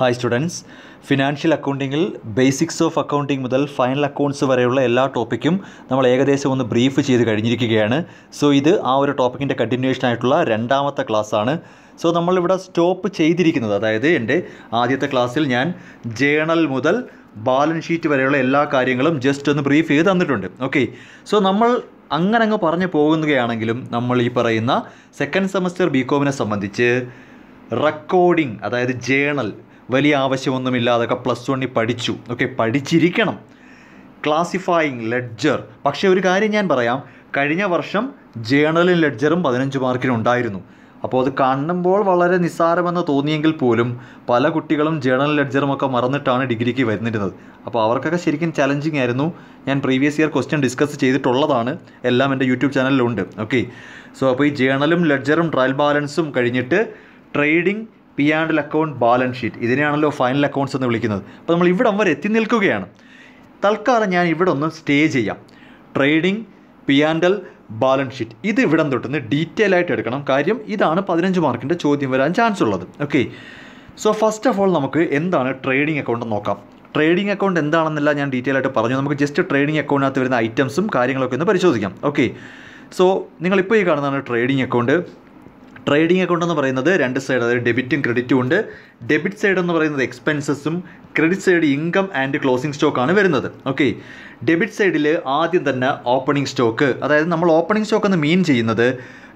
hi students financial അക്കൗണ്ടിങ്ങിൽ basics of accounting മുതൽ final accounts വരെയുള്ള എല്ലാ ടോപ്പിക്കും നമ്മൾ ഏകദേശം ഒന്ന് ബ്രീഫ് ചെയ്ത് കഴിഞ്ഞിരിക്കുകയാണ് സോ ഇത് ആ ഒരു ടോപ്പിക്കിൻ്റെ കണ്ടിന്യൂവേഷൻ ആയിട്ടുള്ള രണ്ടാമത്തെ ക്ലാസ്സാണ് സോ നമ്മളിവിടെ സ്റ്റോപ്പ് ചെയ്തിരിക്കുന്നത് അതായത് എൻ്റെ ആദ്യത്തെ ക്ലാസ്സിൽ ഞാൻ ജേണൽ മുതൽ ബാലൻസ് ഷീറ്റ് വരെയുള്ള എല്ലാ കാര്യങ്ങളും ജസ്റ്റ് ഒന്ന് ബ്രീഫ് ചെയ്ത് തന്നിട്ടുണ്ട് ഓക്കെ സോ നമ്മൾ അങ്ങനെ അങ്ങ് പറഞ്ഞു പോകുകയാണെങ്കിലും നമ്മൾ ഈ പറയുന്ന സെക്കൻഡ് സെമസ്റ്റർ ബി കോമിനെ സംബന്ധിച്ച് റെക്കോർഡിംഗ് അതായത് ജേണൽ വലിയ ആവശ്യമൊന്നുമില്ലാതെ അതൊക്കെ പ്ലസ് വണ്ണിൽ പഠിച്ചു ഓക്കെ പഠിച്ചിരിക്കണം ക്ലാസിഫൈയിങ് ലെഡ്ജർ പക്ഷേ ഒരു കാര്യം ഞാൻ പറയാം കഴിഞ്ഞ വർഷം ജേണലും ലെഡ്ജറും പതിനഞ്ച് ഉണ്ടായിരുന്നു അപ്പോൾ അത് കാണുമ്പോൾ വളരെ നിസ്സാരമെന്ന് തോന്നിയെങ്കിൽ പോലും പല കുട്ടികളും ജേണൽ ലെഡ്ജറും ഒക്കെ മറന്നിട്ടാണ് ഡിഗ്രിക്ക് വരുന്നിരുന്നത് അപ്പോൾ അവർക്കൊക്കെ ശരിക്കും ചലഞ്ചിങ് ആയിരുന്നു ഞാൻ പ്രീവിയസ് ഇയർ ക്വസ്റ്റ്യൻ ഡിസ്കസ് ചെയ്തിട്ടുള്ളതാണ് എല്ലാം എൻ്റെ യൂട്യൂബ് ചാനലിലുണ്ട് ഓക്കെ സോ അപ്പോൾ ഈ ജേണലും ലെഡ്ജറും ട്രയൽ ബാലൻസും കഴിഞ്ഞിട്ട് trading P and account balance sheet ഇതിനെയാണല്ലോ ഫൈനൽ അക്കൗണ്ട്സ് എന്ന് വിളിക്കുന്നത് അപ്പോൾ നമ്മൾ ഇവിടം വരെ എത്തി നിൽക്കുകയാണ് തൽക്കാലം ഞാൻ ഇവിടെ ഒന്ന് സ്റ്റേ ചെയ്യാം trading P and L balance sheet ഇത് ഇവിടം തൊട്ടൊന്ന് ഡീറ്റെയിൽ ആയിട്ട് എടുക്കണം കാര്യം ഇതാണ് പതിനഞ്ച് മാർക്കിൻ്റെ ചോദ്യം വരാൻ ചാൻസ് ഉള്ളത് okay so first of all നമുക്ക് എന്താണ് ട്രേഡിംഗ് അക്കൗണ്ട് നോക്കാം ട്രേഡിംഗ് അക്കൗണ്ട് എന്താണെന്നല്ല ഞാൻ ഡീറ്റെയിൽ ആയിട്ട് പറഞ്ഞു നമുക്ക് ജസ്റ്റ് ട്രേഡിംഗ് അക്കൗണ്ടിനകത്ത് വരുന്ന ഐറ്റംസും കാര്യങ്ങളൊക്കെ ഒന്ന് പരിശോധിക്കാം ഓക്കെ സോ നിങ്ങളിപ്പോൾ ഈ കാണുന്നതാണ് ട്രേഡിംഗ് അക്കൗണ്ട് ട്രേഡിംഗ് അക്കൗണ്ട് എന്ന് പറയുന്നത് രണ്ട് സൈഡ് അതായത് ഡെബിറ്റും ക്രെഡിറ്റും ഉണ്ട് ഡെബിറ്റ് സൈഡ് എന്ന് പറയുന്നത് എക്സ്പെൻസസും credit side income and closing സ്റ്റോക്കാണ് വരുന്നത് ഓക്കെ ഡെബിറ്റ് സൈഡിൽ ആദ്യം തന്നെ ഓപ്പണിംഗ് സ്റ്റോക്ക് അതായത് നമ്മൾ ഓപ്പണിംഗ് സ്റ്റോക്ക് എന്ന് മീൻ ചെയ്യുന്നത്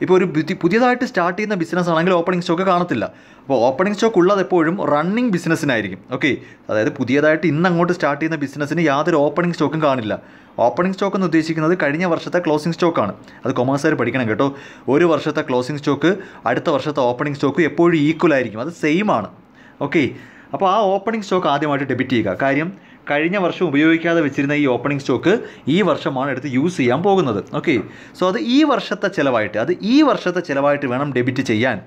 ഇപ്പോൾ ഒരു പുതിയതായിട്ട് സ്റ്റാർട്ട് ചെയ്യുന്ന ബിസിനസ് ആണെങ്കിൽ ഓപ്പണിംഗ് സ്റ്റോക്ക് കാണത്തില്ല അപ്പോൾ ഓപ്പണിംഗ് സ്റ്റോക്ക് ഉള്ളത് എപ്പോഴും റണ്ണിങ് ബിസിനസ്സിനായിരിക്കും ഓക്കെ അതായത് പുതിയതായിട്ട് ഇന്ന് അങ്ങോട്ട് സ്റ്റാർട്ട് ചെയ്യുന്ന ബിസിനസ്സിന് യാതൊരു ഓപ്പണിംഗ് സ്റ്റോക്കും കാണില്ല ഓപ്പണിംഗ് സ്റ്റോക്ക് എന്ന് ഉദ്ദേശിക്കുന്നത് കഴിഞ്ഞ വർഷത്തെ ക്ലോസിംഗ് സ്റ്റോക്കാണ് അത് കൊമേഴ്സുകാർ പഠിക്കണം കേട്ടോ ഒരു വർഷത്തെ ക്ലോസിംഗ് സ്റ്റോക്ക് അടുത്ത വർഷത്തെ ഓപ്പണിംഗ് സ്റ്റോക്ക് എപ്പോഴും ഈക്വൽ ആയിരിക്കും അത് സെയിം ആണ് ഓക്കെ അപ്പോൾ ആ ഓപ്പണിംഗ് സ്റ്റോക്ക് ആദ്യമായിട്ട് ഡെബിറ്റ് ചെയ്യുക കാര്യം കഴിഞ്ഞ വർഷം ഉപയോഗിക്കാതെ വെച്ചിരുന്ന ഈ ഓപ്പണിംഗ് സ്റ്റോക്ക് ഈ വർഷമാണ് എടുത്ത് യൂസ് ചെയ്യാൻ പോകുന്നത് ഓക്കെ സോ അത് ഈ വർഷത്തെ ചിലവായിട്ട് അത് ഈ വർഷത്തെ ചിലവായിട്ട് വേണം ഡെബിറ്റ് ചെയ്യാൻ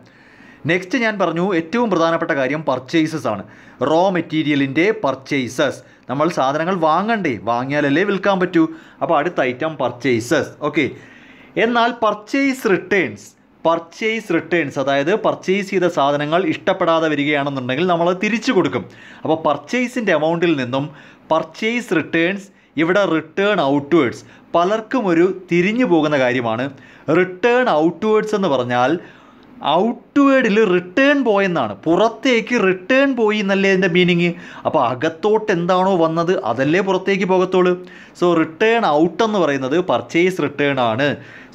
നെക്സ്റ്റ് ഞാൻ പറഞ്ഞു ഏറ്റവും പ്രധാനപ്പെട്ട കാര്യം പർച്ചേസസ് ആണ് റോ മെറ്റീരിയലിൻ്റെ പർച്ചേസസ് നമ്മൾ സാധനങ്ങൾ വാങ്ങണ്ടേ വാങ്ങിയാലല്ലേ വിൽക്കാൻ പറ്റൂ അപ്പോൾ അടുത്ത ഐറ്റം പർച്ചേസസ് ഓക്കെ എന്നാൽ പർച്ചേസ് റിട്ടേൺസ് പർച്ചേസ് റിട്ടേൺസ് അതായത് പർച്ചേസ് ചെയ്ത സാധനങ്ങൾ ഇഷ്ടപ്പെടാതെ വരികയാണെന്നുണ്ടെങ്കിൽ നമ്മൾ തിരിച്ചു കൊടുക്കും അപ്പോൾ പർച്ചേസിൻ്റെ എമൗണ്ടിൽ നിന്നും പർച്ചേസ് റിട്ടേൺസ് ഇവിടെ റിട്ടേൺ ഔട്ട്വേർഡ്സ് പലർക്കും ഒരു തിരിഞ്ഞു പോകുന്ന കാര്യമാണ് റിട്ടേൺ ഔട്ട്വേർഡ്സ് എന്ന് പറഞ്ഞാൽ ഔട്ട്വേർഡിൽ റിട്ടേൺ പോയെന്നാണ് പുറത്തേക്ക് റിട്ടേൺ പോയി എന്നല്ലേ എൻ്റെ മീനിങ് അപ്പോൾ അകത്തോട്ട് എന്താണോ വന്നത് അതല്ലേ പുറത്തേക്ക് പോകത്തുള്ളൂ സോ റിട്ടേൺ ഔട്ട് എന്ന് പറയുന്നത് പർച്ചേസ് റിട്ടേൺ ആണ്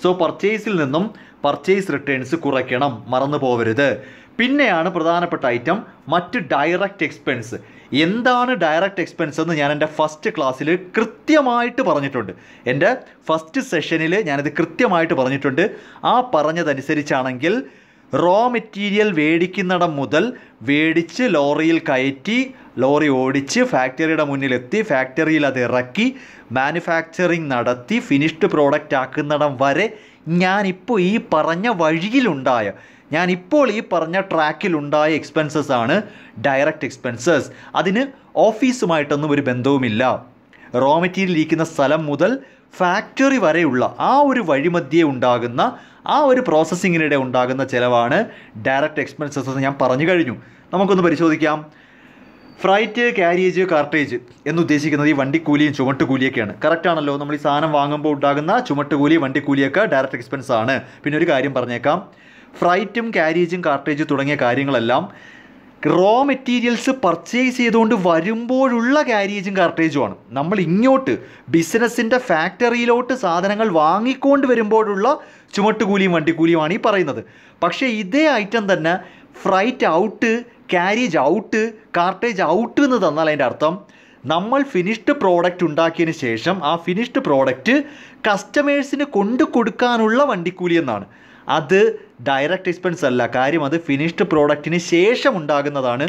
സോ പർച്ചേസിൽ നിന്നും പർച്ചേസ് റിട്ടേൺസ് കുറയ്ക്കണം മറന്നു പോവരുത് പിന്നെയാണ് പ്രധാനപ്പെട്ട ഐറ്റം മറ്റ് ഡയറക്റ്റ് എക്സ്പെൻസ് എന്താണ് ഡയറക്റ്റ് എക്സ്പെൻസ് എന്ന് ഞാൻ എൻ്റെ ഫസ്റ്റ് ക്ലാസ്സിൽ കൃത്യമായിട്ട് പറഞ്ഞിട്ടുണ്ട് എൻ്റെ ഫസ്റ്റ് സെഷനിൽ ഞാനിത് കൃത്യമായിട്ട് പറഞ്ഞിട്ടുണ്ട് ആ പറഞ്ഞതനുസരിച്ചാണെങ്കിൽ റോ മെറ്റീരിയൽ മേടിക്കുന്നിടം മുതൽ മേടിച്ച് ലോറിയിൽ കയറ്റി ലോറി ഓടിച്ച് ഫാക്ടറിയുടെ മുന്നിലെത്തി ഫാക്ടറിയിൽ അത് ഇറക്കി മാനുഫാക്ചറിങ് നടത്തി ഫിനിഷ്ഡ് പ്രോഡക്റ്റ് ആക്കുന്നിടം വരെ ഞാനിപ്പോൾ ഈ പറഞ്ഞ വഴിയിലുണ്ടായ ഞാൻ ഇപ്പോൾ ഈ പറഞ്ഞ ട്രാക്കിലുണ്ടായ എക്സ്പെൻസസ് ആണ് ഡയറക്റ്റ് എക്സ്പെൻസസ് അതിന് ഓഫീസുമായിട്ടൊന്നും ഒരു ബന്ധവുമില്ല റോ മെറ്റീരിയൽ ഇരിക്കുന്ന സ്ഥലം മുതൽ ഫാക്ടറി വരെയുള്ള ആ ഒരു വഴിമധ്യേ ഉണ്ടാകുന്ന ആ ഒരു പ്രോസസ്സിങ്ങിനിടെ ഉണ്ടാകുന്ന ചിലവാണ് ഡയറക്റ്റ് എക്സ്പെൻസസ് എന്ന് ഞാൻ പറഞ്ഞു കഴിഞ്ഞു നമുക്കൊന്ന് പരിശോധിക്കാം ഫ്രൈറ്റ് കാരിയേജ് കാർട്ടേജ് എന്നുദ്ദേശിക്കുന്നത് ഈ വണ്ടിക്കൂലിയും ചുമട്ടുകൂലിയൊക്കെയാണ് കറക്റ്റാണല്ലോ നമ്മൾ ഈ സാധനം വാങ്ങുമ്പോൾ ഉണ്ടാകുന്ന ചുമട്ടുകൂലി വണ്ടിക്കൂലിയൊക്കെ ഡയറക്റ്റ് എക്സ്പെൻസ് ആണ് പിന്നെ ഒരു കാര്യം പറഞ്ഞേക്കാം ഫ്രൈറ്റും കാരിയേജും കാർട്ടേജും തുടങ്ങിയ കാര്യങ്ങളെല്ലാം റോ മെറ്റീരിയൽസ് പർച്ചേസ് ചെയ്തുകൊണ്ട് വരുമ്പോഴുള്ള കാരിയേജും കാർട്ടേജുമാണ് നമ്മൾ ഇങ്ങോട്ട് ബിസിനസ്സിൻ്റെ ഫാക്ടറിയിലോട്ട് സാധനങ്ങൾ വാങ്ങിക്കൊണ്ട് വരുമ്പോഴുള്ള ചുമട്ടുകൂലിയും വണ്ടിക്കൂലിയുമാണ് ഈ പറയുന്നത് പക്ഷേ ഇതേ ഐറ്റം തന്നെ freight out carriage out cartage out എന്ന് തന്നാൽ അതിൻ്റെ അർത്ഥം നമ്മൾ ഫിനിഷ്ഡ് പ്രോഡക്റ്റ് ഉണ്ടാക്കിയതിന് ശേഷം ആ ഫിനിഷ്ഡ് പ്രോഡക്റ്റ് കസ്റ്റമേഴ്സിന് കൊണ്ടു കൊടുക്കാനുള്ള വണ്ടിക്കൂലി എന്നാണ് അത് ഡയറക്റ്റ് എക്സ്പെൻസ് അല്ല കാര്യം അത് ഫിനിഷ്ഡ് പ്രോഡക്റ്റിന് ശേഷം ഉണ്ടാകുന്നതാണ്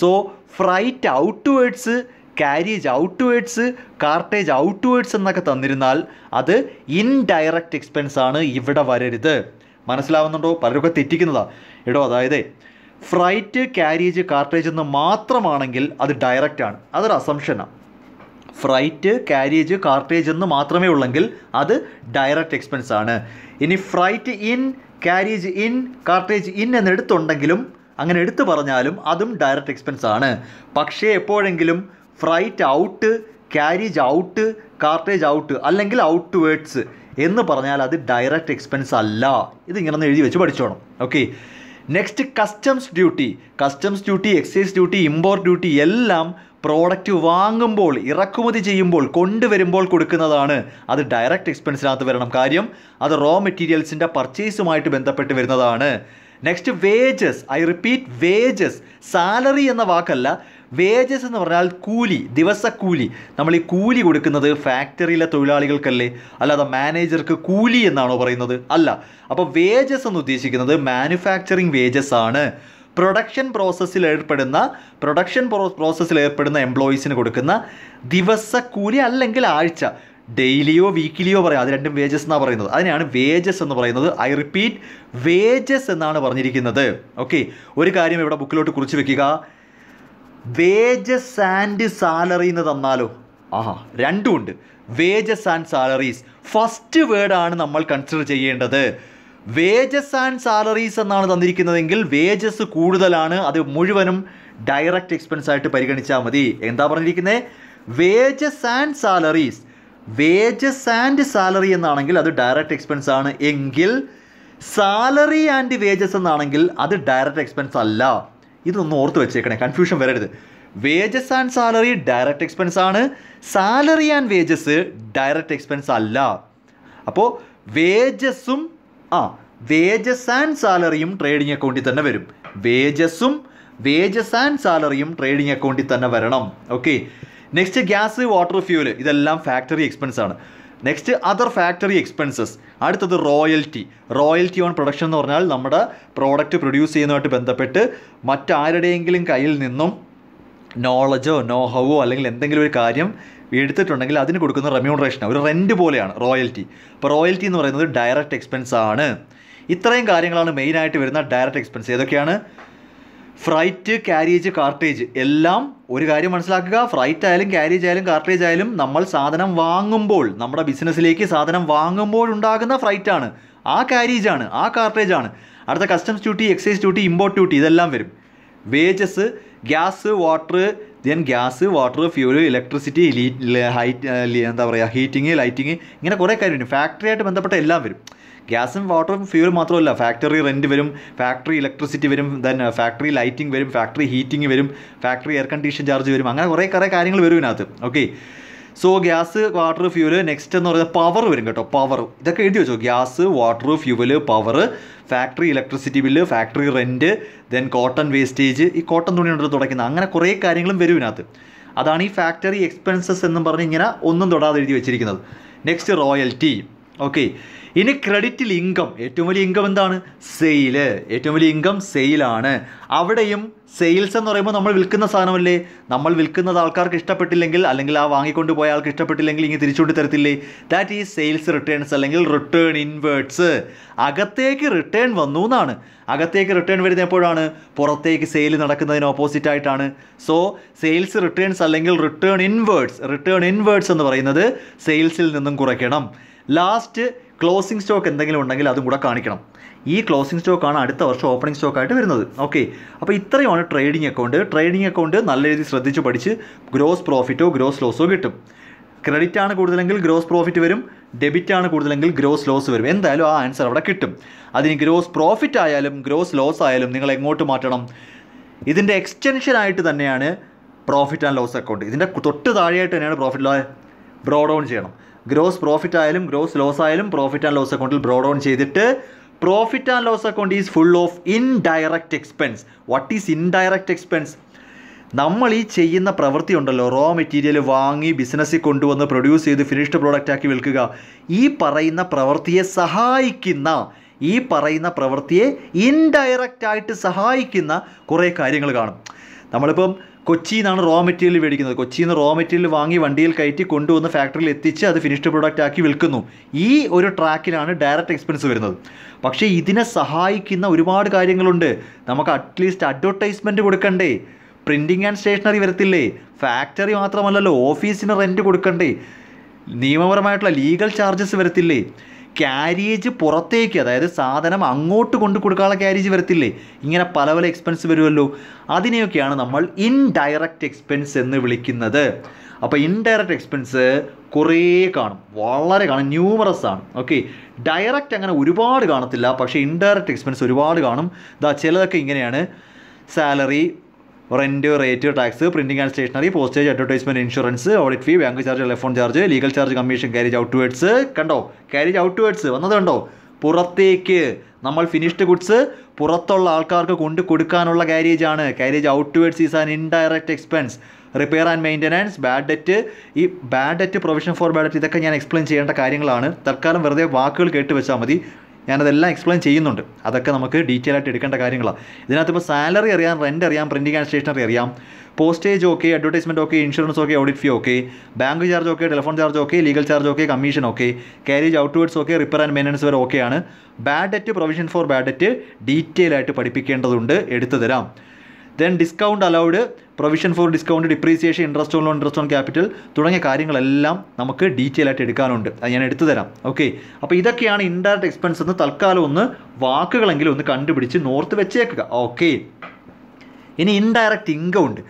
so freight carriage outwards cartage words എന്നൊക്കെ തന്നിരുന്നാൽ അത് ഇൻഡയറക്റ്റ് എക്സ്പെൻസ് ആണ് ഇവിടെ വരരുത് മനസ്സിലാവുന്നുണ്ടോ പലരൊക്കെ തെറ്റിക്കുന്നതാണ് എടോ അതായത് ഫ്രൈറ്റ് കാരേജ് കാർട്ടേജ് എന്ന് മാത്രമാണെങ്കിൽ അത് ഡയറക്റ്റ് ആണ് അതൊരു അസംഷനാണ് ഫ്രൈറ്റ് കാരേജ് കാർട്ടേജ് എന്ന് മാത്രമേ ഉള്ളെങ്കിൽ അത് ഡയറക്റ്റ് എക്സ്പെൻസ് ആണ് ഇനി freight in carriage in cartage in എന്നെടുത്തുണ്ടെങ്കിലും അങ്ങനെ എടുത്തു പറഞ്ഞാലും അതും ഡയറക്റ്റ് എക്സ്പെൻസ് ആണ് പക്ഷേ എപ്പോഴെങ്കിലും freight out carriage out cartage out അല്ലെങ്കിൽ ഔട്ട് വേർഡ്സ് എന്ന് പറഞ്ഞാൽ അത് ഡയറക്റ്റ് എക്സ്പെൻസ് അല്ല ഇതിങ്ങനെ ഒന്ന് എഴുതി വെച്ച് പഠിച്ചോണം okay next customs duty customs duty excise duty import duty എല്ലാം പ്രോഡക്റ്റ് വാങ്ങുമ്പോൾ ഇറക്കുമതി ചെയ്യുമ്പോൾ കൊണ്ടുവരുമ്പോൾ കൊടുക്കുന്നതാണ് അത് ഡയറക്റ്റ് എക്സ്പെൻസിനകത്ത് വരണം കാര്യം അത് റോ മെറ്റീരിയൽസിൻ്റെ പർച്ചേസുമായിട്ട് ബന്ധപ്പെട്ട് വരുന്നതാണ് next wages I repeat wages salary എന്ന വാക്കല്ല വേജസ് എന്ന് പറഞ്ഞാൽ കൂലി ദിവസക്കൂലി നമ്മൾ ഈ കൂലി കൊടുക്കുന്നത് ഫാക്ടറിയിലെ തൊഴിലാളികൾക്കല്ലേ അല്ലാതെ മാനേജർക്ക് കൂലി എന്നാണോ പറയുന്നത് അല്ല അപ്പോൾ വേജസ് എന്ന് ഉദ്ദേശിക്കുന്നത് മാനുഫാക്ചറിങ് വേജസ് ആണ് പ്രൊഡക്ഷൻ പ്രോസസ്സിൽ ഏർപ്പെടുന്ന പ്രൊഡക്ഷൻ പ്രോസസ്സിൽ ഏർപ്പെടുന്ന എംപ്ലോയീസിന് കൊടുക്കുന്ന ദിവസക്കൂലി അല്ലെങ്കിൽ ആഴ്ച ഡെയിലിയോ വീക്കിലിയോ പറയാം അത് രണ്ടും വേജസ് എന്നാണ് പറയുന്നത് അതിനാണ് വേജസ് എന്ന് പറയുന്നത് ഐ റിപ്പീറ്റ് വേജസ് എന്നാണ് പറഞ്ഞിരിക്കുന്നത് ഓക്കെ ഒരു കാര്യം ഇവിടെ ബുക്കിലോട്ട് കുറിച്ച് വെക്കുക വേജസ് ആൻഡ് സാലറി എന്ന് തന്നാലോ ആഹാ രണ്ടുമുണ്ട് വേജസ് ആൻഡ് സാലറീസ് ഫസ്റ്റ് വേർഡാണ് നമ്മൾ കൺസിഡർ ചെയ്യേണ്ടത് വേജസ് ആൻഡ് സാലറീസ് എന്നാണ് തന്നിരിക്കുന്നതെങ്കിൽ വേജസ് കൂടുതലാണ് അത് മുഴുവനും ഡയറക്റ്റ് എക്സ്പെൻസ് ആയിട്ട് പരിഗണിച്ചാൽ മതി എന്താ പറഞ്ഞിരിക്കുന്നത് wages and salaries wages and salary എന്നാണെങ്കിൽ അത് ഡയറക്റ്റ് എക്സ്പെൻസ് ആണ് എങ്കിൽ സാലറി ആൻഡ് വേജസ് എന്നാണെങ്കിൽ അത് ഡയറക്റ്റ് എക്സ്പെൻസ് അല്ല ഇതൊന്നും ഓർത്ത് വെച്ചേക്കണേ കൺഫ്യൂഷൻ വരരുത് wages and salary direct expense ആണ് salary and wages direct expense അല്ല അപ്പോൾ വേജസും ആ വേജസ് ആൻഡ് സാലറിയും ട്രേഡിംഗ് അക്കൗണ്ടിൽ തന്നെ വരും വേജസും വേജസ് ആൻഡ് സാലറിയും ട്രേഡിംഗ് അക്കൗണ്ടിൽ തന്നെ വരണം okay next gas water fuel ഇതെല്ലാം ഫാക്ടറി എക്സ്പെൻസ് ആണ് നെക്സ്റ്റ് അതർ ഫാക്ടറി എക്സ്പെൻസസ് അടുത്തത് റോയൽറ്റി റോയൽറ്റി ഓൺ പ്രൊഡക്ഷൻ എന്ന് പറഞ്ഞാൽ നമ്മുടെ പ്രോഡക്റ്റ് പ്രൊഡ്യൂസ് ചെയ്യുന്നതുമായിട്ട് ബന്ധപ്പെട്ട് മറ്റാരുടെയെങ്കിലും കയ്യിൽ നിന്നും നോളജോ നോഹവോ അല്ലെങ്കിൽ എന്തെങ്കിലും ഒരു കാര്യം എടുത്തിട്ടുണ്ടെങ്കിൽ അതിന് കൊടുക്കുന്ന റെമ്യൂണറേഷൻ ഒരു റെൻറ്റ് പോലെയാണ് റോയൽറ്റി അപ്പോൾ റോയൽറ്റി എന്ന് പറയുന്നത് ഡയറക്റ്റ് എക്സ്പെൻസ് ആണ് ഇത്രയും കാര്യങ്ങളാണ് മെയിനായിട്ട് വരുന്ന ഡയറക്റ്റ് എക്സ്പെൻസ് ഏതൊക്കെയാണ് ഫ്രൈറ്റ് കാരിയേജ് കാർട്ടേജ് എല്ലാം ഒരു കാര്യം മനസ്സിലാക്കുക ഫ്രൈറ്റ് ആയാലും കാരിയേജ് ആയാലും കാർട്ടേജ് ആയാലും നമ്മൾ സാധനം വാങ്ങുമ്പോൾ നമ്മുടെ ബിസിനസ്സിലേക്ക് സാധനം വാങ്ങുമ്പോൾ ഉണ്ടാകുന്ന ഫ്രൈറ്റ് ആണ് ആ കാരിയേജ് ആണ് ആ കാർട്ടേജ് ആണ് അടുത്ത customs duty excise duty import duty ഇതെല്ലാം വരും wages gas water then gas water fuel electricity height എന്താ പറയുക ഹീറ്റിങ് ലൈറ്റിങ് ഇങ്ങനെ കുറേ കാര്യമുണ്ട് ഫാക്ടറിയായിട്ട് ബന്ധപ്പെട്ട എല്ലാം വരും ഗ്യാസും വാട്ടറും ഫ്യൂൽ മാത്രമല്ല ഫാക്ടറി റെൻറ്റ് വരും ഫാക്ടറി ഇലക്ട്രിസിറ്റി വരും ദെൻ ഫാക്ടറി ലൈറ്റിംഗ് വരും ഫാക്ടറി ഹീറ്റിംഗ് വരും ഫാക്ടറി എയർ കണ്ടീഷൻ ചാർജ് വരും അങ്ങനെ കുറേ കുറേ കാര്യങ്ങൾ വരും ഇതിനകത്ത് okay so gas water fuel next എന്ന് പറയുന്നത് പവർ വരും കേട്ടോ പവർ ഇതൊക്കെ എഴുതി വെച്ചോ gas water fuel power factory electricity bill factory rent then cotton wastage ഈ കോട്ടൺ തുണിയുണ്ടല്ലോ തുടയ്ക്കുന്നത് അങ്ങനെ കുറേ കാര്യങ്ങളും വരും ഇതിനകത്ത് അതാണ് ഈ ഫാക്ടറി എക്സ്പെൻസസ് എന്നും പറഞ്ഞ് ഇങ്ങനെ ഒന്നും തൊടാതെ എഴുതി വെച്ചിരിക്കുന്നത് നെക്സ്റ്റ് റോയൽറ്റി ഓക്കെ ഇനി ക്രെഡിറ്റിൽ ഇൻകം ഏറ്റവും വലിയ ഇൻകം എന്താണ് സെയില് ഏറ്റവും വലിയ ഇൻകം സെയിലാണ് അവിടെയും സെയിൽസ് എന്ന് പറയുമ്പോൾ നമ്മൾ വിൽക്കുന്ന സാധനമല്ലേ നമ്മൾ വിൽക്കുന്നത് ആൾക്കാർക്ക് ഇഷ്ടപ്പെട്ടില്ലെങ്കിൽ അല്ലെങ്കിൽ ആ വാങ്ങിക്കൊണ്ട് പോയ ആൾക്ക് ഇഷ്ടപ്പെട്ടില്ലെങ്കിൽ ഇങ്ങനെ തിരിച്ചുകൊണ്ട് തരത്തില്ലേ ദാറ്റ് ഈസ് സെയിൽസ് റിട്ടേൺസ് അല്ലെങ്കിൽ റിട്ടേൺ ഇൻവേർട്സ് അകത്തേക്ക് റിട്ടേൺ വന്നു എന്നാണ് അകത്തേക്ക് റിട്ടേൺ വരുന്ന എപ്പോഴാണ് പുറത്തേക്ക് സെയിൽ നടക്കുന്നതിന് ഓപ്പോസിറ്റ് ആയിട്ടാണ് സോ സെയിൽസ് റിട്ടേൺസ് അല്ലെങ്കിൽ റിട്ടേൺ ഇൻവേർട്സ് റിട്ടേൺ ഇൻവേർട്സ് എന്ന് പറയുന്നത് സെയിൽസിൽ നിന്നും കുറയ്ക്കണം ലാസ്റ്റ് ക്ലോസിംഗ് സ്റ്റോക്ക് എന്തെങ്കിലും ഉണ്ടെങ്കിൽ അതും കൂടെ കാണിക്കണം ഈ ക്ലോസിംഗ് സ്റ്റോക്കാണ് അടുത്ത വർഷം ഓപ്പണിംഗ് സ്റ്റോക്കായിട്ട് വരുന്നത് ഓക്കെ അപ്പോൾ ഇത്രയുമാണ് ട്രേഡിംഗ് അക്കൗണ്ട് ട്രേഡിംഗ് അക്കൗണ്ട് നല്ല രീതിയിൽ ശ്രദ്ധിച്ച് പഠിച്ച് ഗ്രോസ് പ്രോഫിറ്റോ ഗ്രോസ് ലോസോ കിട്ടും ക്രെഡിറ്റ് ആണ് കൂടുതലെങ്കിൽ ഗ്രോസ് പ്രോഫിറ്റ് വരും ഡെബിറ്റ് ആണ് കൂടുതലെങ്കിൽ ഗ്രോസ് ലോസ് വരും എന്തായാലും ആ ആൻസർ അവിടെ കിട്ടും അതിന് ഗ്രോസ് പ്രോഫിറ്റ് ആയാലും ഗ്രോസ് ലോസ് ആയാലും നിങ്ങൾ എങ്ങോട്ട് മാറ്റണം ഇതിൻ്റെ ആയിട്ട് തന്നെയാണ് പ്രോഫിറ്റ് ആൻഡ് ലോസ് അക്കൗണ്ട് ഇതിൻ്റെ തൊട്ട് താഴെയായിട്ട് തന്നെയാണ് പ്രോഫിറ്റ് ലോസ് ഡൗൺ ചെയ്യണം ഗ്രോസ് പ്രോഫിറ്റ് ആയാലും ഗ്രോസ് ലോസ് ആയാലും പ്രോഫിറ്റ് ആൻഡ് ലോസ് അക്കൗണ്ടിൽ ബ്രോഡ് ഓൺ ചെയ്തിട്ട് profit and loss account is full of indirect expense what is indirect expense നമ്മൾ ഈ ചെയ്യുന്ന പ്രവൃത്തി ഉണ്ടല്ലോ റോ മെറ്റീരിയൽ വാങ്ങി ബിസിനസ്സിൽ കൊണ്ടുവന്ന് പ്രൊഡ്യൂസ് ചെയ്ത് ഫിനിഷ്ഡ് പ്രോഡക്റ്റ് ആക്കി വിൽക്കുക ഈ പറയുന്ന പ്രവൃത്തിയെ സഹായിക്കുന്ന ഈ പറയുന്ന പ്രവൃത്തിയെ ഇൻഡയറക്റ്റായിട്ട് സഹായിക്കുന്ന കുറേ കാര്യങ്ങൾ കാണും നമ്മളിപ്പം കൊച്ചിയിൽ നിന്നാണ് റോ മെറ്റീരിയൽ മേടിക്കുന്നത് കൊച്ചിയിൽ നിന്ന് റോ മെറ്റീരിയൽ വാങ്ങി വണ്ടിയിൽ കയറ്റി കൊണ്ടുവന്ന് ഫാക്ടറിയിൽ എത്തിച്ച് അത് ഫിനിഷ്ഡ് പ്രോഡക്റ്റ് ആക്കി വിൽക്കുന്നു ഈ ഒരു ട്രാക്കിലാണ് ഡയറക്റ്റ് എക്സ്പെൻസ് വരുന്നത് പക്ഷേ ഇതിനെ സഹായിക്കുന്ന ഒരുപാട് കാര്യങ്ങളുണ്ട് നമുക്ക് അറ്റ്ലീസ്റ്റ് അഡ്വർടൈസ്മെൻറ്റ് കൊടുക്കണ്ടേ പ്രിൻറ്റിങ് ആൻഡ് സ്റ്റേഷനറി വരത്തില്ലേ ഫാക്ടറി മാത്രമല്ലല്ലോ ഓഫീസിന് റെൻറ്റ് കൊടുക്കണ്ടേ നിയമപരമായിട്ടുള്ള ലീഗൽ ചാർജസ് വരത്തില്ലേ ക്യാരിയേജ് പുറത്തേക്ക് അതായത് സാധനം അങ്ങോട്ട് കൊണ്ട് കൊടുക്കാനുള്ള ക്യാരേജ് വരത്തില്ലേ ഇങ്ങനെ പല പല എക്സ്പെൻസ് വരുമല്ലോ അതിനെയൊക്കെയാണ് നമ്മൾ ഇൻഡയറക്റ്റ് എക്സ്പെൻസ് എന്ന് വിളിക്കുന്നത് അപ്പോൾ ഇൻഡയറക്റ്റ് എക്സ്പെൻസ് കുറേ കാണും വളരെ കാണും ന്യൂമറസ് ആണ് ഓക്കെ ഡയറക്റ്റ് അങ്ങനെ ഒരുപാട് കാണത്തില്ല പക്ഷേ ഇൻഡയറക്റ്റ് എക്സ്പെൻസ് ഒരുപാട് കാണും ഇതാ ചിലതൊക്കെ ഇങ്ങനെയാണ് salary rent rate tax printing and stationery postage advertisement insurance audit fee bank charge telephone charge legal charge commission outwards കണ്ടോ ക്യാരേജ് ഔട്ട്വേർഡ്സ് വന്നത് കണ്ടോ പുറത്തേക്ക് നമ്മൾ ഫിനിഷ്ഡ് ഗുഡ്സ് പുറത്തുള്ള ആൾക്കാർക്ക് കൊണ്ട് കൊടുക്കാനുള്ള കാരേജ് ആണ് carriage outwards is an indirect expense repair and maintenance bad debt ഈ bad debt provision for bad debt ഇതൊക്കെ ഞാൻ എക്സ്പ്ലെയിൻ ചെയ്യേണ്ട കാര്യങ്ങളാണ് തൽക്കാലം വെറുതെ വാക്കുകൾ കേട്ട് വെച്ചാൽ മതി ഞാനതെല്ലാം എക്സ്പ്ലെയിൻ ചെയ്യുന്നുണ്ട് അതൊക്കെ നമുക്ക് ഡീറ്റെയിൽ ആയിട്ട് എടുക്കേണ്ട കാര്യങ്ങളാണ് ഇതിനകത്ത് ഇപ്പോൾ സാലറി അറിയാം റെൻ്റ് അറിയാം പ്രിൻറ്റിംഗ് ആൻഡ് സ്റ്റേഷനറി അറിയാം postage okay advertisement okay insurance okay audit fee okay bank charge okay telephone charge okay legal charge okay commission okay carriage outwards okay repair and maintenance വരെ ഓക്കെയാണ് bad debt provision for bad debt detail ആയിട്ട് പഠിപ്പിക്കേണ്ടതുണ്ട് എടുത്തു തരാം then discount allowed provision for discount depreciation interest on loan interest on capital തുടങ്ങിയ കാര്യങ്ങളെല്ലാം നമുക്ക് detail ആയിട്ട് എടുക്കാനുണ്ട് അത് ഞാൻ എടുത്തു തരാം ഓക്കെ അപ്പോൾ ഇതൊക്കെയാണ് ഇൻഡയറക്റ്റ് എക്സ്പെൻസ് എന്ന് തൽക്കാലം ഒന്ന് വാക്കുകളെങ്കിലും ഒന്ന് കണ്ടുപിടിച്ച് നോർത്ത് വെച്ചേക്കുക ഓക്കെ ഇനി ഇൻഡയറക്റ്റ് ഇൻകം ഉണ്ട്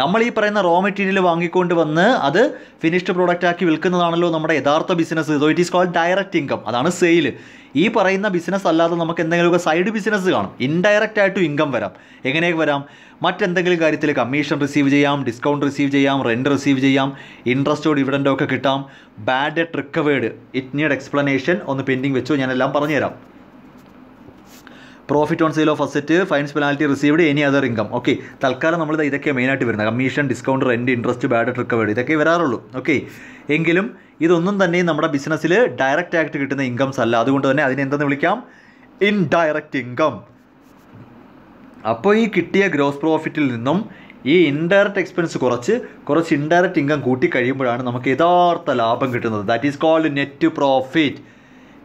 നമ്മൾ ഈ പറയുന്ന റോ മെറ്റീരിയൽ വാങ്ങിക്കൊണ്ട് വന്ന് അത് ഫിനിഷ്ഡ് പ്രോഡക്റ്റ് ആക്കി വിൽക്കുന്നതാണല്ലോ നമ്മുടെ യഥാർത്ഥ business so it is called direct income അതാണ് സെയിൽ ഈ പറയുന്ന ബിസിനസ് അല്ലാതെ നമുക്ക് എന്തെങ്കിലുമൊക്കെ സൈഡ് ബിസിനസ് കാണും ഇൻഡയറക്റ്റ് ആയിട്ടും ഇൻകം വരാം എങ്ങനെയൊക്കെ വരാം മറ്റെന്തെങ്കിലും കാര്യത്തിൽ കമ്മീഷൻ റിസീവ് ചെയ്യാം ഡിസ്കൗണ്ട് റിസീവ് ചെയ്യാം റെൻറ്റ് റിസീവ് ചെയ്യാം ഇൻട്രസ്റ്റോ ഡിവിഡൻഡോ ഒക്കെ കിട്ടാം bad debt recovered it need explanation ഒന്ന് പെൻഡിങ് വെച്ചോ ഞാനെല്ലാം പറഞ്ഞുതരാം profit on sale of asset fines penalty received any other income okay തൽക്കാലം നമ്മൾ ഇതൊക്കെ മെയിനായിട്ട് വരുന്നത് commission discount rent interest bad recovered ഇതൊക്കെ വരാറുള്ളൂ ഓക്കെ എങ്കിലും ഇതൊന്നും തന്നെ നമ്മുടെ ബിസിനസ്സിൽ ഡയറക്റ്റ് ആയിട്ട് കിട്ടുന്ന ഇൻകംസ് അല്ല അതുകൊണ്ട് തന്നെ അതിനെന്തെന്ന് എന്തെന്ന് വിളിക്കാം ഇൻഡയറക്റ്റ് ഇൻകം അപ്പോൾ ഈ കിട്ടിയ ഗ്രോസ് പ്രോഫിറ്റിൽ നിന്നും ഈ ഇൻഡയറക്റ്റ് എക്സ്പെൻസ് കുറച്ച് കുറച്ച് ഇൻഡയറക്റ്റ് ഇൻകം കൂട്ടി കഴിയുമ്പോഴാണ് നമുക്ക് യഥാർത്ഥ ലാഭം കിട്ടുന്നത് that is called net profit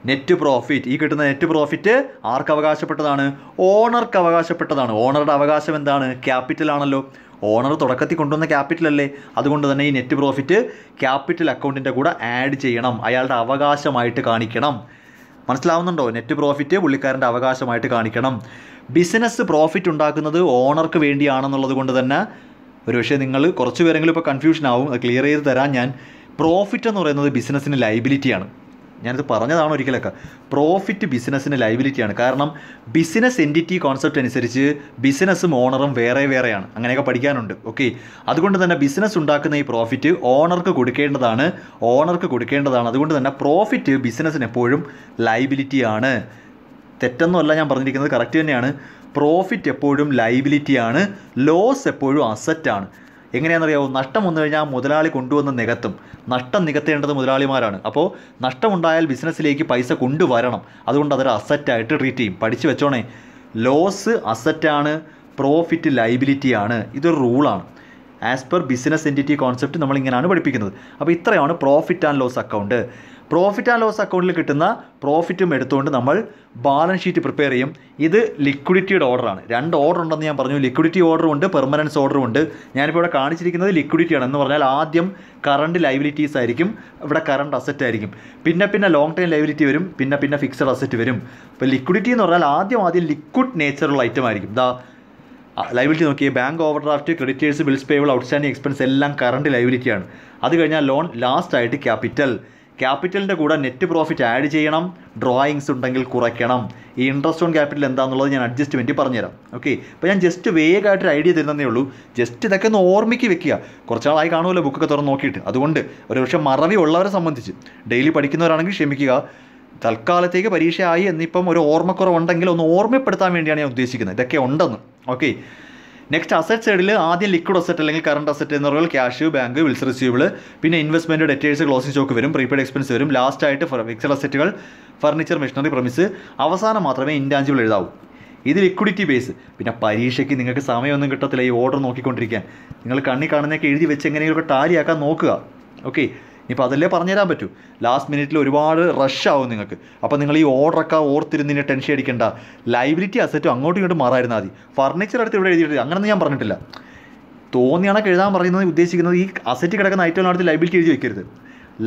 net profit ഈ കിട്ടുന്ന നെറ്റ് പ്രോഫിറ്റ് ആർക്ക് അവകാശപ്പെട്ടതാണ് ഓണർക്ക് അവകാശപ്പെട്ടതാണ് ഓണറുടെ അവകാശം എന്താണ് ക്യാപിറ്റൽ ആണല്ലോ ഓണർ തുടക്കത്തിൽ കൊണ്ടുവന്ന ക്യാപിറ്റലല്ലേ അതുകൊണ്ട് തന്നെ ഈ നെറ്റ് പ്രോഫിറ്റ് ക്യാപിറ്റൽ അക്കൗണ്ടിൻ്റെ കൂടെ ആഡ് ചെയ്യണം അയാളുടെ അവകാശമായിട്ട് കാണിക്കണം മനസ്സിലാവുന്നുണ്ടോ നെറ്റ് പ്രോഫിറ്റ് പുള്ളിക്കാരൻ്റെ അവകാശമായിട്ട് കാണിക്കണം ബിസിനസ് പ്രോഫിറ്റ് ഉണ്ടാക്കുന്നത് ഓണർക്ക് വേണ്ടിയാണെന്നുള്ളത് കൊണ്ട് തന്നെ ഒരു പക്ഷേ നിങ്ങൾ കുറച്ച് പേരെങ്കിലും ഇപ്പോൾ കൺഫ്യൂഷൻ ആവും അത് ക്ലിയർ ചെയ്ത് തരാൻ ഞാൻ പ്രോഫിറ്റ് എന്ന് പറയുന്നത് ബിസിനസ്സിന് ലൈബിലിറ്റിയാണ് ഞാനിത് പറഞ്ഞതാണ് ഒരിക്കലൊക്കെ പ്രോഫിറ്റ് ബിസിനസ്സിന് ലൈബിലിറ്റിയാണ് കാരണം ബിസിനസ് എൻറ്റിറ്റി കോൺസെപ്റ്റ് അനുസരിച്ച് ബിസിനസ്സും ഓണറും വേറെ വേറെയാണ് അങ്ങനെയൊക്കെ പഠിക്കാനുണ്ട് ഓക്കെ അതുകൊണ്ട് തന്നെ ബിസിനസ് ഉണ്ടാക്കുന്ന ഈ പ്രോഫിറ്റ് ഓണർക്ക് കൊടുക്കേണ്ടതാണ് ഓണർക്ക് കൊടുക്കേണ്ടതാണ് അതുകൊണ്ട് തന്നെ പ്രോഫിറ്റ് ബിസിനസ്സിന് എപ്പോഴും ലൈബിലിറ്റിയാണ് തെറ്റൊന്നുമല്ല ഞാൻ പറഞ്ഞിരിക്കുന്നത് കറക്റ്റ് തന്നെയാണ് പ്രോഫിറ്റ് എപ്പോഴും ലൈബിലിറ്റിയാണ് ലോസ് എപ്പോഴും അസറ്റാണ് എങ്ങനെയാണെന്നറിയാവോ നഷ്ടം വന്നു കഴിഞ്ഞാൽ മുതലാളി കൊണ്ടുവന്ന് നികത്തും നഷ്ടം നികത്തേണ്ടത് മുതലാളിമാരാണ് അപ്പോൾ നഷ്ടമുണ്ടായാൽ ബിസിനസ്സിലേക്ക് പൈസ കൊണ്ടുവരണം അതുകൊണ്ട് അതൊരു അസറ്റായിട്ട് ട്രീറ്റ് ചെയ്യും പഠിച്ചു വെച്ചോണേ ലോസ് അസറ്റാണ് പ്രോഫിറ്റ് ലൈബിലിറ്റിയാണ് ഇതൊരു റൂളാണ് as per business entity concept നമ്മളിങ്ങനെയാണ് പഠിപ്പിക്കുന്നത് അപ്പോൾ ഇത്രയാണ് profit and loss account profit and loss അക്കൗണ്ടിൽ കിട്ടുന്ന പ്രോഫിറ്റും എടുത്തുകൊണ്ട് നമ്മൾ ബാലൻസ് ഷീറ്റ് പ്രിപ്പയർ ചെയ്യും ഇത് ലിക്വിഡിറ്റിയുടെ ഓർഡറാണ് രണ്ട് ഓർഡർ ഉണ്ടെന്ന് ഞാൻ പറഞ്ഞു ലിക്വിഡിറ്റി ഓർഡറും ഉണ്ട് പെർമനൻസ് ഓർഡറും ഉണ്ട് ഞാനിപ്പോൾ ഇവിടെ കാണിച്ചിരിക്കുന്നത് ലിക്വിഡിറ്റിയാണ് എന്ന് പറഞ്ഞാൽ ആദ്യം കറണ്ട് ലൈബിലിറ്റീസ് ആയിരിക്കും ഇവിടെ കറണ്ട് അസറ്റ് ആയിരിക്കും പിന്നെ പിന്നെ ലോങ് ടൈം ലൈബിലിറ്റി വരും പിന്നെ പിന്നെ ഫിക്സഡ് അസറ്റ് വരും അപ്പോൾ ലിക്വിഡിറ്റി എന്ന് പറഞ്ഞാൽ ആദ്യം ആദ്യം ലിക്വിഡ് നേച്ചറുള്ള ഐറ്റം ആയിരിക്കും ദാ ലൈബിലിറ്റി നോക്കിയാൽ bank overdraft creditors bills payable outstanding expense എല്ലാം കറണ്ട് ലൈബിലിറ്റിയാണ് അത് കഴിഞ്ഞാൽ ലോൺ ലാസ്റ്റ് ആയിട്ട് ക്യാപിറ്റൽ ക്യാപിറ്റലിൻ്റെ കൂടെ നെറ്റ് പ്രോഫിറ്റ് ആഡ് ചെയ്യണം ഡ്രോയിങ്സ് ഉണ്ടെങ്കിൽ കുറയ്ക്കണം ഈ ഇൻട്രസ്റ്റ് ഓൺ ക്യാപിറ്റൽ എന്താണെന്നുള്ളത് ഞാൻ അഡ്ജസ്റ്റ്മെൻറ്റ് പറഞ്ഞുതരാം ഓക്കെ അപ്പോൾ ഞാൻ ജസ്റ്റ് വേഗമായിട്ടൊരു ഐഡിയ തരുന്നതേ ഉള്ളൂ ജസ്റ്റ് ഇതൊക്കെ ഒന്ന് ഓർമ്മിക്ക് വെക്കുക കുറച്ച് നാളായി കാണുമല്ലോ ബുക്കൊക്കെ തുറന്ന് നോക്കിയിട്ട് അതുകൊണ്ട് ഒരു പക്ഷേ മറവി ഉള്ളവരെ സംബന്ധിച്ച് ഡെയിലി പഠിക്കുന്നവരാണെങ്കിൽ ക്ഷമിക്കുക തൽക്കാലത്തേക്ക് പരീക്ഷയായി എന്നിപ്പം ഒരു ഓർമ്മക്കുറവുണ്ടെങ്കിൽ ഒന്ന് ഓർമ്മപ്പെടുത്താൻ വേണ്ടിയാണ് ഞാൻ ഉദ്ദേശിക്കുന്നത് ഇതൊക്കെ ഉണ്ടെന്ന് ഓക്കെ നെക്സ്റ്റ് അസറ്റ് സൈഡിൽ ആദ്യം ലിക്വിഡ് അസറ്റ് അല്ലെങ്കിൽ കറണ്ട് അസറ്റ് എന്ന് പറയുമ്പോൾ ക്യാഷ് ബാങ്ക് വിൽസ് റിസീവബിൾ പിന്നെ ഇൻവെസ്റ്റ്മെൻറ്റ് ഡെറ്റേഴ്സ് ക്ലോസിംഗ് സ്റ്റോക്ക് വരും പ്രീപെയ്ഡ് എക്സ്പെൻസ് വരും ലാസ്റ്റ് ആയിട്ട് ഫിക്സഡ് അസറ്റുകൾ ഫർണിച്ചർ മെഷീനറി പ്രമിസ് അവസാനം മാത്രമേ ഇൻഡാഞ്ചിബിൾ എഴുതാവൂ ഇത് ലിക്വിഡിറ്റി ബേസ് പിന്നെ പരീക്ഷയ്ക്ക് നിങ്ങൾക്ക് സമയമൊന്നും കിട്ടത്തില്ല ഈ ഓർഡർ നോക്കിക്കൊണ്ടിരിക്കാൻ നിങ്ങൾ കണ്ണി കാണുന്നതൊക്കെ എഴുതി വെച്ച് എങ്ങനെയൊക്കെ ടാലിയാക്കാൻ നോക്കുക ഓക്കെ ഇപ്പം അതല്ലേ പറഞ്ഞുതരാൻ പറ്റൂ ലാസ്റ്റ് മിനിറ്റിൽ ഒരുപാട് റഷ് ആവും നിങ്ങൾക്ക് അപ്പോൾ നിങ്ങൾ ഈ ഓർഡറൊക്കെ ഓർത്തിരുന്നതിന് ടെൻഷൻ അടിക്കേണ്ട ലൈബിലിറ്റി അസറ്റും അങ്ങോട്ടും ഇങ്ങോട്ടും മാറായിരുന്നാൽ മതി ഫർണിച്ചർ എടുത്ത് ഇവിടെ എഴുതിയിട്ട് അങ്ങനെയൊന്നും ഞാൻ പറഞ്ഞിട്ടില്ല തോന്നിയാണൊക്കെ എഴുതാൻ പറയുന്നത് ഉദ്ദേശിക്കുന്നത് ഈ അസറ്റ് കിടക്കുന്ന ഐറ്റം അടുത്ത് ലൈബിലിറ്റി എഴുതി വെക്കരുത്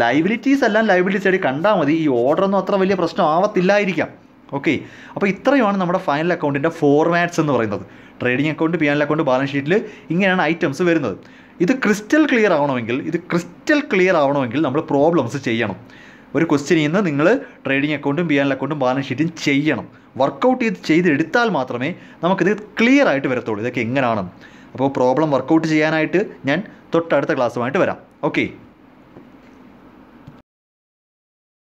ലൈബിലിറ്റീസ് എല്ലാം ലൈബിലിറ്റി സൈഡിൽ കണ്ടാൽ മതി ഈ ഓർഡറൊന്നും അത്ര വലിയ പ്രശ്നം ആവത്തില്ലായിരിക്കാം ഓക്കെ അപ്പോൾ ഇത്രയുമാണ് നമ്മുടെ ഫൈനൽ അക്കൗണ്ടിൻ്റെ ഫോർമാറ്റ്സ് എന്ന് പറയുന്നത് trading account P and account balance ഷീറ്റിൽ ഇങ്ങനെയാണ് ഐറ്റംസ് വരുന്നത് ഇത് ക്രിസ്റ്റൽ ക്ലിയർ ആവണമെങ്കിൽ ഇത് ക്രിസ്റ്റൽ ക്ലിയർ ആവണമെങ്കിൽ നമ്മൾ പ്രോബ്ലംസ് ചെയ്യണം ഒരു ക്വസ്റ്റ്യനിൽ നിന്ന് നിങ്ങൾ ട്രേഡിംഗ് അക്കൗണ്ടും ബി ആൻ അക്കൗണ്ടും ബാലൻസ് ഷീറ്റും ചെയ്യണം വർക്കൗട്ട് ചെയ്ത് ചെയ്തെടുത്താൽ മാത്രമേ നമുക്കിത് ക്ലിയർ ആയിട്ട് വരത്തുള്ളൂ ഇതൊക്കെ എങ്ങനെയാണ് അപ്പോൾ പ്രോബ്ലം വർക്കൗട്ട് ചെയ്യാനായിട്ട് ഞാൻ തൊട്ടടുത്ത ക്ലാസ്സുമായിട്ട് വരാം ഓക്കെ